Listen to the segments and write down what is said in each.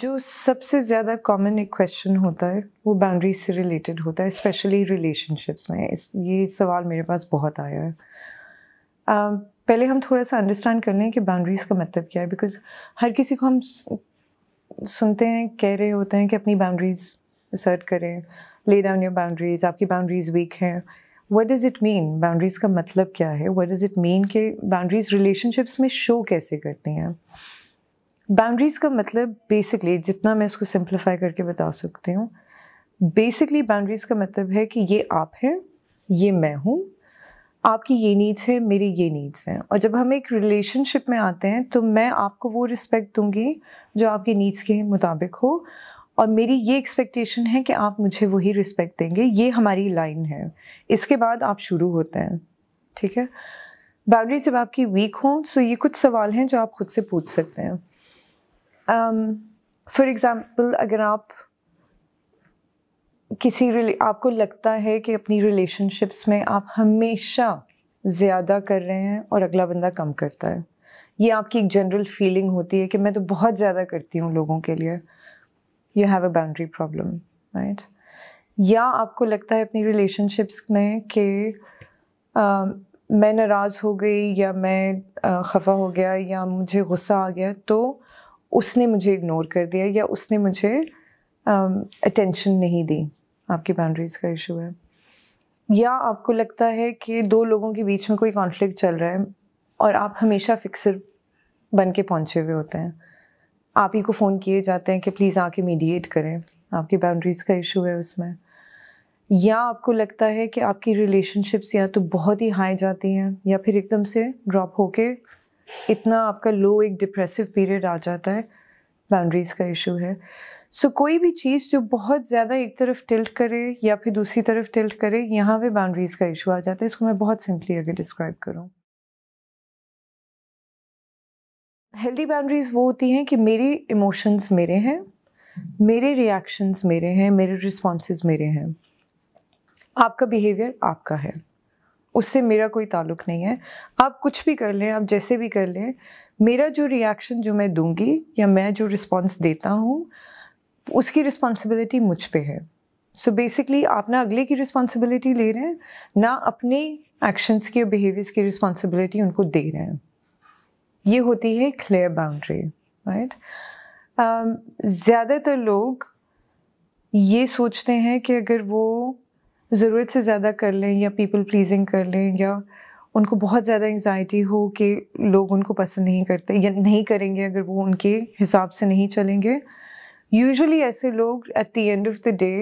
जो सबसे ज़्यादा कॉमन एक क्वेश्चन होता है वो बाउंड्रीज से रिलेटेड होता है स्पेशली रिलेशनशिप्स में इस ये सवाल मेरे पास बहुत आया है uh, पहले हम थोड़ा सा अंडरस्टैंड कर लें कि बाउंड्रीज़ का मतलब क्या है बिकॉज हर किसी को हम सुनते हैं कह रहे होते हैं कि अपनी बाउंड्रीज़ सर्ट करें ले डाउन योर बाउंड्रीज़ आपकी बाउंड्रीज़ वीक हैं what does it mean boundaries का मतलब क्या है वट डज़ इट मीन कि बाउंड्रीज़ रिलेशनशिप्स में शो कैसे करती हैं बाउंड्रीज़ का मतलब बेसिकली जितना मैं इसको सिंप्लीफाई करके बता सकती हूँ बेसिकली बाउंड्रीज़ का मतलब है कि ये आप हैं ये मैं हूँ आपकी ये नीड्स हैं मेरी ये नीड्स हैं और जब हम एक रिलेशनशिप में आते हैं तो मैं आपको वो रिस्पेक्ट दूंगी जो आपकी नीड्स के मुताबिक हो और मेरी ये एक्सपेक्टेशन है कि आप मुझे वही रिस्पेक्ट देंगे ये हमारी लाइन है इसके बाद आप शुरू होते हैं ठीक है बाउंड्री जब आपकी वीक हों सो ये कुछ सवाल हैं जो आप खुद से पूछ सकते हैं फॉर um, एग्ज़ाम्पल अगर आप किसी आपको लगता है कि अपनी रिलेशनशिप्स में आप हमेशा ज़्यादा कर रहे हैं और अगला बंदा कम करता है ये आपकी एक जनरल फीलिंग होती है कि मैं तो बहुत ज़्यादा करती हूँ लोगों के लिए you have a boundary problem right या आपको लगता है अपनी रिलेशनशिप्स में कि um, मैं नाराज़ हो गई या मैं आ, uh, खफा हो गया या मुझे गुस्सा आ गया तो उसने मुझे इग्नोर कर दिया या उसने मुझे अटेंशन um, नहीं दी आपकी बाउंड्रीज़ का इशू है या आपको लगता है कि दो लोगों के बीच में कोई कॉन्फ्लिक्ट चल रहा है और आप हमेशा फिक्सर बन के पहुँचे हुए होते हैं आप ही को फ़ोन किए जाते हैं कि प्लीज़ आके मीडिएट करें आपकी बाउंड्रीज़ का इशू है उसमें या आपको लगता है कि आपकी रिलेशनशिप्स या तो बहुत ही हाई जाती हैं या फिर एकदम से ड्रॉप होके इतना आपका लो एक डिप्रेसिव पीरियड आ जाता है बाउंड्रीज का इशू है सो so, कोई भी चीज़ जो बहुत ज़्यादा एक तरफ टिल्ट करे या फिर दूसरी तरफ टिल्ट करे यहाँ पे बाउंड्रीज का इशू आ जाता है इसको मैं बहुत सिंपली अगर डिस्क्राइब करूँ हेल्दी बाउंड्रीज वो होती हैं कि मेरी इमोशंस मेरे हैं मेरे रिएक्शंस मेरे हैं मेरे रिस्पॉन्स मेरे हैं आपका बिहेवियर आपका है उससे मेरा कोई ताल्लुक नहीं है आप कुछ भी कर लें आप जैसे भी कर लें मेरा जो रिएक्शन जो मैं दूंगी या मैं जो रिस्पॉन्स देता हूँ उसकी रिस्पॉन्सिबिलिटी मुझ पे है सो so बेसिकली आप ना अगले की रिस्पॉन्सिबिलिटी ले रहे हैं ना अपने एक्शंस की और बिहेवियर्स की रिस्पॉन्सिबिलिटी उनको दे रहे हैं ये होती है क्लियर बाउंड्री राइट ज़्यादातर लोग ये सोचते हैं कि अगर वो ज़रूरत से ज़्यादा कर लें या पीपल प्लीजिंग कर लें या उनको बहुत ज़्यादा एंगजाइटी हो कि लोग उनको पसंद नहीं करते या नहीं करेंगे अगर वो उनके हिसाब से नहीं चलेंगे यूजुअली ऐसे लोग at the end of the day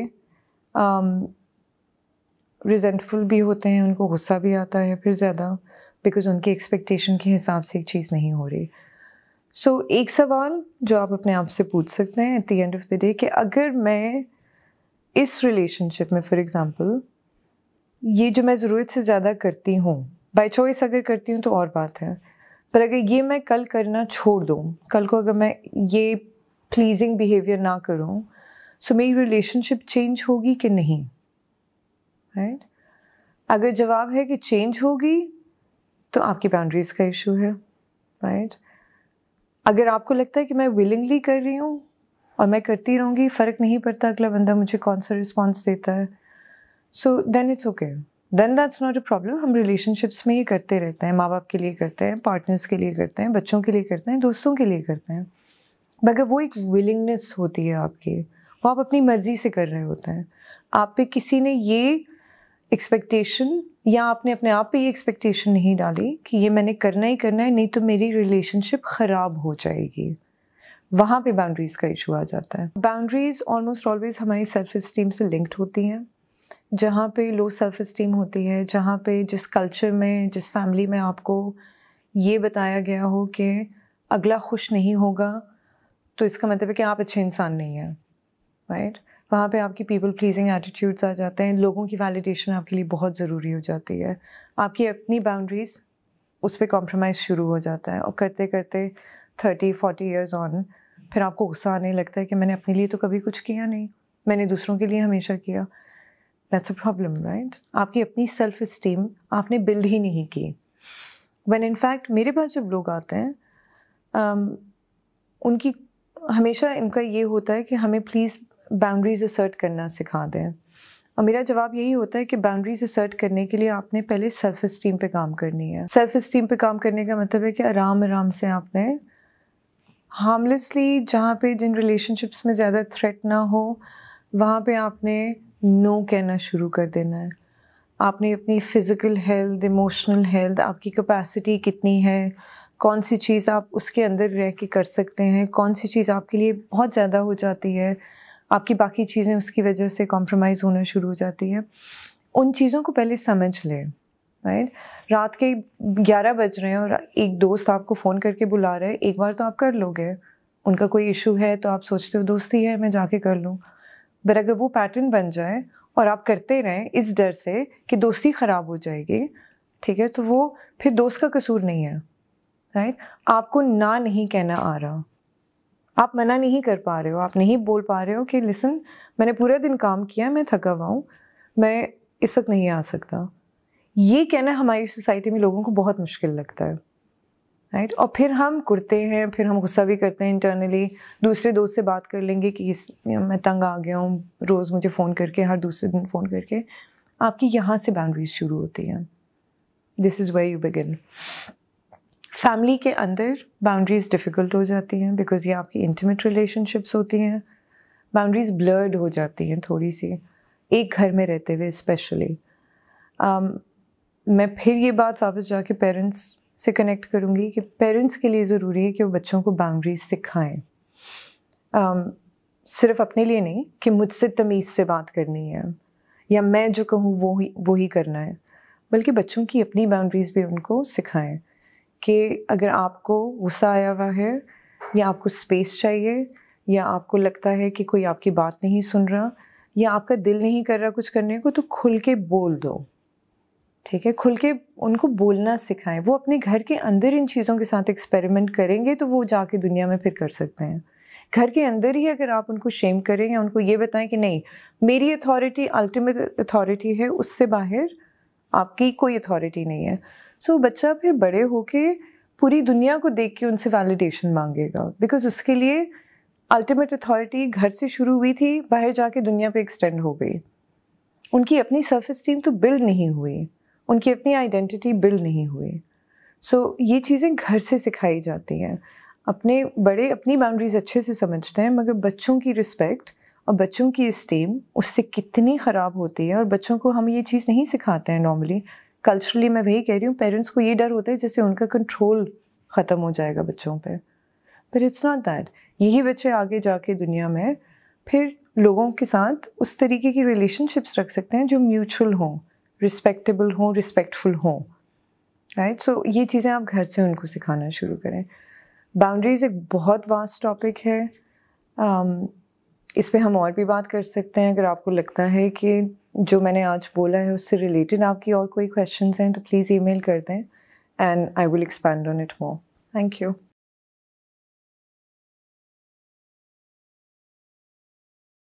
resentful भी होते हैं उनको गुस्सा भी आता है फिर ज़्यादा बिकॉज उनके एक्सपेक्टेशन के हिसाब से एक चीज़ नहीं हो रही सो so, एक सवाल जो आप अपने आप से पूछ सकते हैं at the end of the day कि अगर मैं इस रिलेशनशिप में फॉर एग्जांपल ये जो मैं ज़रूरत से ज़्यादा करती हूँ बाय चॉइस अगर करती हूँ तो और बात है पर अगर ये मैं कल करना छोड़ दूँ कल को अगर मैं ये प्लीजिंग बिहेवियर ना करूँ सो मेरी रिलेशनशिप चेंज होगी कि नहीं राइट right? अगर जवाब है कि चेंज होगी तो आपकी बाउंड्रीज़ का इशू है राइट right? अगर आपको लगता है कि मैं विलिंगली कर रही हूँ और मैं करती रहूँगी फ़र्क नहीं पड़ता अगला बंदा मुझे कौन सा रिस्पॉन्स देता है so then it's okay then that's not a problem हम रिलेशनशिप्स में ये करते रहते हैं माँ बाप के लिए करते हैं पार्टनर्स के लिए करते हैं बच्चों के लिए करते हैं दोस्तों के लिए करते हैं मगर वो एक विलिंगनेस होती है आपकी वो आप अपनी मर्ज़ी से कर रहे होते हैं आप पे किसी ने ये एक्सपेक्टेशन या आपने अपने आप पे ये एक्सपेक्टेशन नहीं डाली कि ये मैंने करना ही करना है नहीं तो मेरी रिलेशनशिप ख़राब हो जाएगी वहाँ पे बाउंड्रीज़ का इशू आ जाता है बाउंड्रीज़ ऑलमोस्ट ऑलवेज हमारी सेल्फ इस्टीम से लिंक्ड होती हैं जहाँ पे लो सेल्फ इस्टीम होती है जहाँ पे जिस कल्चर में जिस फैमिली में आपको ये बताया गया हो कि अगला खुश नहीं होगा तो इसका मतलब है कि आप अच्छे इंसान नहीं हैं राइट वहाँ पे आपकी पीपल प्लीजिंग एटीट्यूड्स आ जाते हैं लोगों की वैलिडेशन आपके लिए बहुत ज़रूरी हो जाती है आपकी अपनी बाउंड्रीज़ उस पर कॉम्प्रोमाइज़ शुरू हो जाता है और करते करते थर्टी फोर्टी ईयर्स ऑन फिर आपको गुस्सा आने लगता है कि मैंने अपने लिए तो कभी कुछ किया नहीं मैंने दूसरों के लिए हमेशा किया दैट्स अ प्रॉब्लम राइट आपकी अपनी सेल्फ इस्टीम आपने बिल्ड ही नहीं की वन इनफैक्ट मेरे पास जब लोग आते हैं um, उनकी हमेशा इनका ये होता है कि हमें प्लीज़ बाउंड्रीज असर्ट करना सिखा दें और मेरा जवाब यही होता है कि बाउंड्रीज असर्ट करने के लिए आपने पहले सेल्फ इस्टीम पे काम करनी है सेल्फ इस्टीम पे काम करने का मतलब है कि आराम आराम से आपने हार्मलेसली जहाँ पे जिन रिलेशनशिप्स में ज़्यादा थ्रेट ना हो वहाँ पे आपने नो कहना शुरू कर देना है आपने अपनी फ़िज़िकल हेल्थ इमोशनल हेल्थ आपकी कैपेसिटी कितनी है कौन सी चीज़ आप उसके अंदर रह के कर सकते हैं कौन सी चीज़ आपके लिए बहुत ज़्यादा हो जाती है आपकी बाकी चीज़ें उसकी वजह से कॉम्प्रोमाइज़ होना शुरू हो जाती है उन चीज़ों को पहले समझ लें राइट रात के ग्यारह बज रहे हैं और एक दोस्त आपको फ़ोन करके बुला रहे हैं एक बार तो आप कर लोगे उनका कोई इशू है तो आप सोचते हो दोस्ती है मैं जाके कर लूँ बट अगर वो पैटर्न बन जाए और आप करते रहें इस डर से कि दोस्ती ख़राब हो जाएगी ठीक है तो वो फिर दोस्त का कसूर नहीं है राइट आपको ना नहीं कहना आ रहा आप मना नहीं कर पा रहे हो आप नहीं बोल पा रहे हो कि लिसन मैंने पूरा दिन काम किया मैं थका हुआ हूँ मैं इस वक्त नहीं आ सकता ये कहना हमारी सोसाइटी में लोगों को बहुत मुश्किल लगता है राइट right? और फिर हम कुरते हैं फिर हम गुस्सा भी करते हैं इंटरनली दूसरे दोस्त से बात कर लेंगे कि इस मैं तंग आ गया हूँ रोज़ मुझे फ़ोन करके हर दूसरे दिन फ़ोन करके आपकी यहाँ से बाउंड्रीज शुरू होती हैं this is where you begin family के अंदर बाउंड्रीज डिफ़िकल्ट हो जाती हैं बिकॉज ये आपकी इंटीमेट रिलेशनशिप्स होती हैं बाउंड्रीज ब्लर्ड हो जाती हैं थोड़ी सी एक घर में रहते हुए स्पेशली मैं फिर ये बात वापस जाके पेरेंट्स से कनेक्ट करूँगी कि पेरेंट्स के लिए ज़रूरी है कि वो बच्चों को बाउंड्रीज सिखाएं um, सिर्फ अपने लिए नहीं कि मुझसे तमीज़ से बात करनी है या मैं जो कहूँ वो ही वो ही करना है बल्कि बच्चों की अपनी बाउंड्रीज़ भी उनको सिखाएं कि अगर आपको गुस्सा आया हुआ है या आपको स्पेस चाहिए या आपको लगता है कि कोई आपकी बात नहीं सुन रहा या आपका दिल नहीं कर रहा कुछ करने को तो खुल के बोल दो ठीक है खुल के उनको बोलना सिखाएं वो अपने घर के अंदर इन चीज़ों के साथ एक्सपेरिमेंट करेंगे तो वो जाके दुनिया में फिर कर सकते हैं घर के अंदर ही अगर आप उनको शेम करें या उनको ये बताएं कि नहीं मेरी अथॉरिटी अल्टीमेट अथॉरिटी है उससे बाहर आपकी कोई अथॉरिटी नहीं है सो so, बच्चा फिर बड़े होके पूरी दुनिया को देख के उनसे वैलिडेशन मांगेगा बिकॉज उसके लिए अल्टीमेट अथॉरिटी घर से शुरू हुई थी बाहर जाके दुनिया पे एक्सटेंड हो गई उनकी अपनी सेल्फ इस्टीम तो बिल्ड नहीं हुई उनकी अपनी आइडेंटिटी बिल्ड नहीं हुई सो so, ये चीज़ें घर से सिखाई जाती हैं अपने बड़े अपनी बाउंड्रीज अच्छे से समझते हैं मगर बच्चों की रिस्पेक्ट और बच्चों की इस्टीम उससे कितनी ख़राब होती है और बच्चों को हम ये चीज़ नहीं सिखाते हैं नॉर्मली कल्चरली मैं वही कह रही हूँ पेरेंट्स को ये डर होता है जैसे उनका कंट्रोल ख़त्म हो जाएगा बच्चों पर बट इट्स नॉट दैट यही बच्चे आगे जाके दुनिया में फिर लोगों के साथ उस तरीके की रिलेशनशिप्स रख सकते हैं जो म्यूचुअल हों रिस्पेक्टेबल हों रिस्पेक्टफुल हों राइट सो ये चीज़ें आप घर से उनको सिखाना शुरू करें बाउंड्रीज़ एक बहुत वास्ट टॉपिक है um, इस पर हम और भी बात कर सकते हैं अगर आपको लगता है कि जो मैंने आज बोला है उससे रिलेटेड आपकी और कोई क्वेश्चंस हैं तो प्लीज़ ईमेल कर दें and I will expand on it more thank you